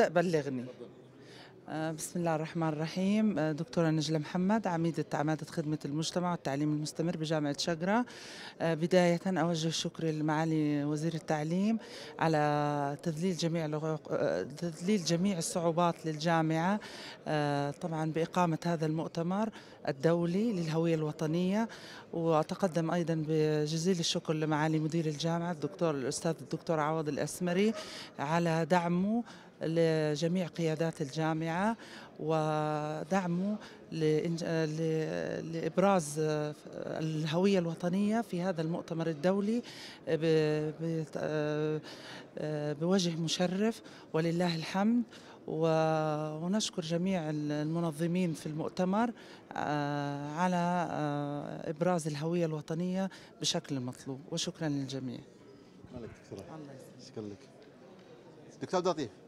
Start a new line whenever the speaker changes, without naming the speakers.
بلغني آه، بسم الله الرحمن الرحيم آه، دكتورة نجلة محمد عميدة عمادة خدمة المجتمع والتعليم المستمر بجامعة شقرة آه، بداية أوجه شكري لمعالي وزير التعليم على تذليل جميع تذليل جميع الصعوبات للجامعة طبعا بإقامة هذا المؤتمر الدولي للهوية الوطنية وأتقدم أيضا بجزيل الشكر لمعالي مدير الجامعة الدكتور الأستاذ الدكتور عوض الأسمري على دعمه لجميع قيادات الجامعة ودعمه لإبراز الهوية الوطنية في هذا المؤتمر الدولي بوجه مشرف ولله الحمد ونشكر جميع المنظمين في المؤتمر آه، على آه، إبراز الهوية الوطنية بشكل مطلوب وشكرا للجميع
الله يسلمك شكرا لك دكتور لطيف